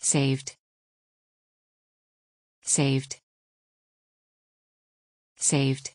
saved saved saved